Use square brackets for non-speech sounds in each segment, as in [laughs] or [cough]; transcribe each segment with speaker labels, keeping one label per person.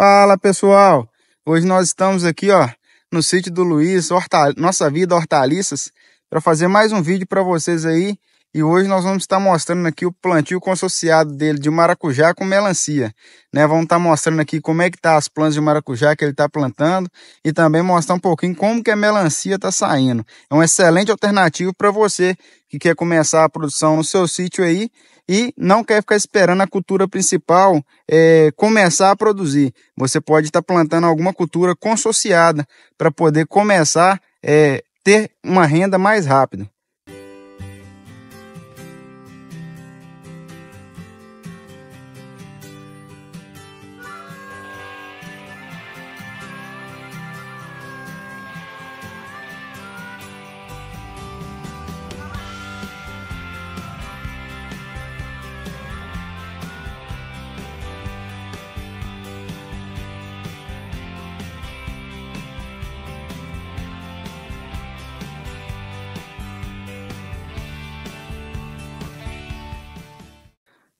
Speaker 1: Fala pessoal, hoje nós estamos aqui ó, no sítio do Luiz, Hortal... Nossa Vida Hortaliças, para fazer mais um vídeo para vocês aí. E hoje nós vamos estar mostrando aqui o plantio consociado dele de maracujá com melancia. Né? Vamos estar mostrando aqui como é que tá as plantas de maracujá que ele está plantando e também mostrar um pouquinho como que a melancia está saindo. É uma excelente alternativa para você que quer começar a produção no seu sítio aí e não quer ficar esperando a cultura principal é, começar a produzir. Você pode estar tá plantando alguma cultura consociada para poder começar a é, ter uma renda mais rápida.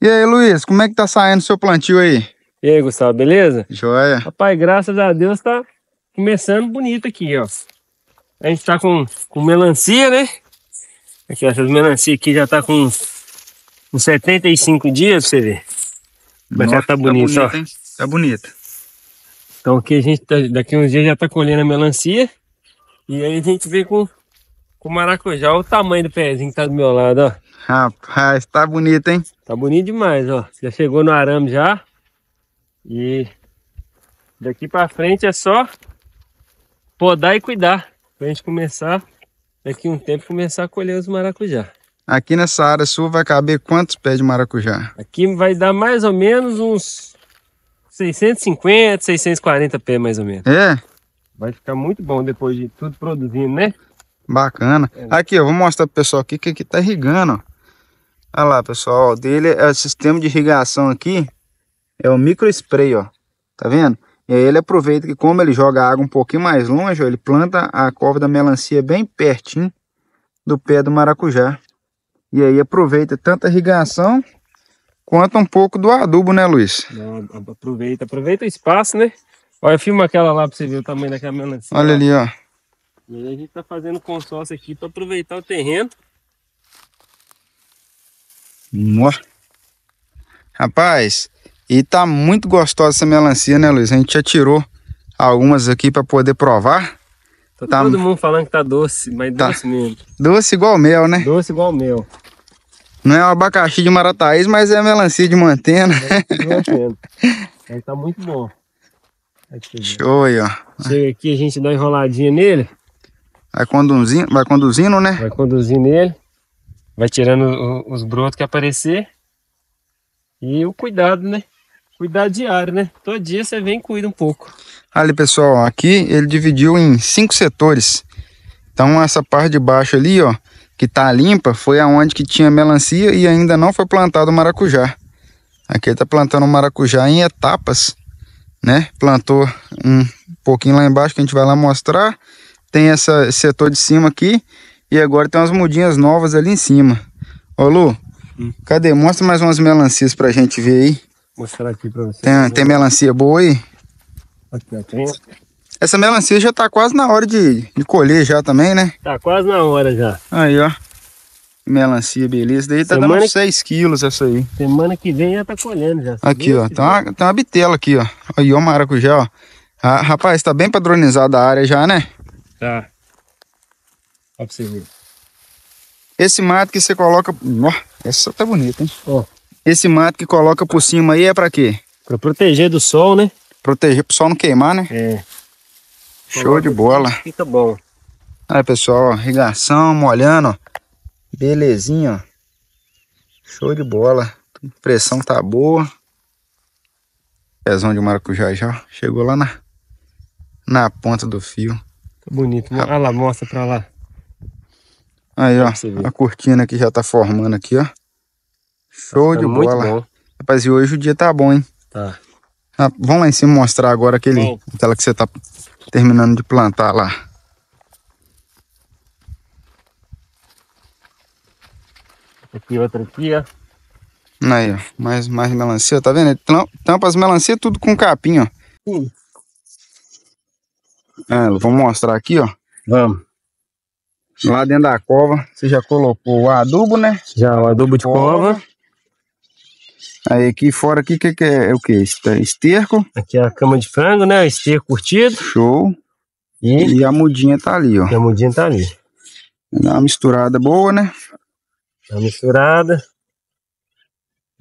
Speaker 1: E aí, Luiz, como é que tá saindo o seu plantio aí? E aí, Gustavo, beleza? Joia. Rapaz, graças a Deus tá começando bonito aqui, ó.
Speaker 2: A gente tá com, com melancia, né? Aqui, ó, essas melancia aqui já tá com uns 75 dias, pra você ver.
Speaker 1: Mas Nossa, já tá bonito, tá bonito, ó.
Speaker 2: Tá bonito. Então aqui a gente tá, daqui uns dias já tá colhendo a melancia. E aí a gente vem com com maracujá. Olha o tamanho do pezinho que tá do meu lado, ó.
Speaker 1: Rapaz,
Speaker 2: tá bonito, hein? Tá bonito demais, ó. Já chegou no arame já. E daqui pra frente é só podar e cuidar. Pra gente começar, daqui um tempo, começar a colher os maracujá.
Speaker 1: Aqui nessa área sua vai caber quantos pés de maracujá?
Speaker 2: Aqui vai dar mais ou menos uns 650, 640 pés mais ou menos.
Speaker 1: É? Vai ficar muito bom depois de tudo produzindo, né? Bacana. É. Aqui, eu vou mostrar pro pessoal aqui que aqui tá irrigando. Olha lá, pessoal, dele é o sistema de irrigação aqui, é o micro spray, ó. Tá vendo? E aí ele aproveita que como ele joga a água um pouquinho mais longe, ó, ele planta a cova da melancia bem pertinho do pé do maracujá. E aí aproveita tanto a irrigação quanto um pouco do adubo, né, Luiz?
Speaker 2: Não, aproveita, aproveita o espaço, né? Olha, filma aquela lá pra você ver o tamanho daquela melancia. Olha ali, ó. Mas a gente tá fazendo consórcio aqui para aproveitar o terreno.
Speaker 1: Nó. Rapaz, e tá muito gostosa essa melancia, né, Luiz? A gente já tirou algumas aqui para poder provar. Tá, tá todo mundo
Speaker 2: falando que tá doce, mas tá doce mesmo.
Speaker 1: Doce igual mel, né? Doce igual mel. Não é abacaxi de Marataíz, mas é melancia de mantena. É né? de mantena.
Speaker 2: Aí tá muito bom. Aqui, [laughs]
Speaker 1: Show aí, ó. Chega aqui, a gente dá enroladinha nele. Vai conduzindo, vai conduzindo, né? Vai conduzindo ele. Vai tirando os
Speaker 2: brotos que aparecer. E o cuidado, né? Cuidado diário, né? Todo dia você vem e cuida um pouco.
Speaker 1: Ali, pessoal, aqui ele dividiu em cinco setores. Então essa parte de baixo ali, ó, que tá limpa, foi aonde que tinha melancia e ainda não foi plantado maracujá. Aqui ele tá plantando maracujá em etapas, né? Plantou um pouquinho lá embaixo que a gente vai lá mostrar tem essa, esse setor de cima aqui. E agora tem umas mudinhas novas ali em cima. Ô, Lu, hum. cadê? Mostra mais umas melancias pra gente ver aí.
Speaker 2: Mostrar aqui pra você.
Speaker 1: Tem, tem melancia boa aí? Aqui, ó, tem. Essa melancia já tá quase na hora de, de colher já também, né? Tá quase na hora já. Aí, ó. Melancia, beleza. Daí tá Semana dando 6 que... quilos essa aí. Semana que vem já tá colhendo já. Aqui, ó. Tá uma, tá uma bitela aqui, ó. Aí, ó, maracujá, ó. Ah, rapaz, tá bem padronizada a área já, né? Tá. Ó pra você ver. Esse mato que você coloca... Ó, essa tá bonita, hein? Ó. Esse mato que coloca por cima aí é pra quê? Pra proteger do sol, né? Proteger pro sol não queimar, né? É. Show coloca de bola. Fica bom. Aí, pessoal, ó, irrigação, molhando, ó. Belezinha, ó. Show de bola. A pressão tá boa. Pezão de maracujá já chegou lá na, na ponta do fio.
Speaker 2: Bonito. Né? Olha lá,
Speaker 1: mostra pra lá. Aí, ó. A cortina que já tá formando aqui, ó. Show tá de bola. Rapaz, e hoje o dia tá bom, hein? Tá. Ah, vamos lá em cima mostrar agora aquele, aquela que você tá terminando de plantar lá. Aqui outra aqui, ó. Aí, ó. Mais, mais melancia, tá vendo? Tampa as melancia tudo com capim, ó. Sim. Ah, vamos mostrar aqui, ó. Vamos. Lá dentro da cova, você já colocou o adubo, né? Já, o adubo de cova. cova. Aí aqui fora, aqui, que, que é, é o que? É esterco. Aqui é a cama de frango, né? Esterco curtido. Show. E, e a mudinha tá ali, ó. E a mudinha tá ali. Dá uma misturada boa, né?
Speaker 2: Dá uma misturada.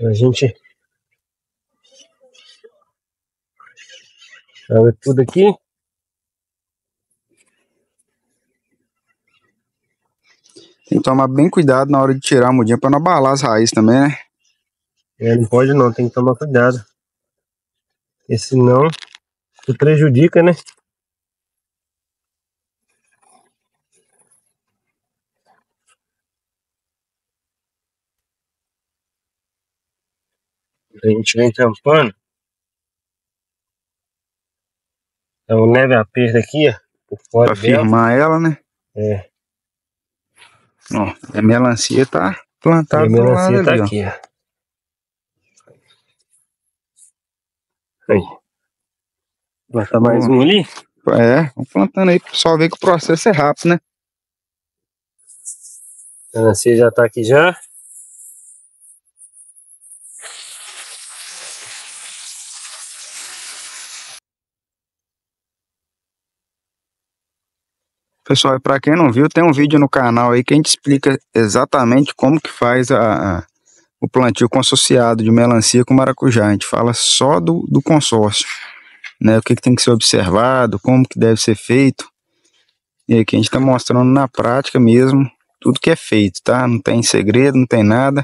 Speaker 1: A gente... ver tudo aqui. Tem que tomar bem cuidado na hora de tirar a mudinha para não abalar as raízes também, né? É, não pode não, tem que tomar cuidado. Porque senão
Speaker 2: se prejudica, né? A gente vem tampando.
Speaker 1: Então leve a perda aqui, ó. Por fora pra dela. firmar ela, né? É. Ó, a melancia tá plantada a melancia tá ali, aqui, ó. Aí. Plantar mais um ali? É, vamos plantando aí só ver que o processo é rápido, né?
Speaker 2: A melancia já tá aqui já.
Speaker 1: Pessoal, para quem não viu, tem um vídeo no canal aí que a gente explica exatamente como que faz a, a o plantio consorciado de melancia com maracujá. A gente fala só do, do consórcio, né? O que, que tem que ser observado, como que deve ser feito. E aqui a gente está mostrando na prática mesmo tudo que é feito, tá? Não tem segredo, não tem nada.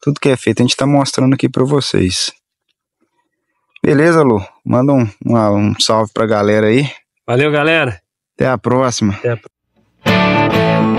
Speaker 1: Tudo que é feito a gente está mostrando aqui para vocês. Beleza, Lu? Manda um, um, um salve para a galera aí. Valeu, galera! Até a próxima. Até a...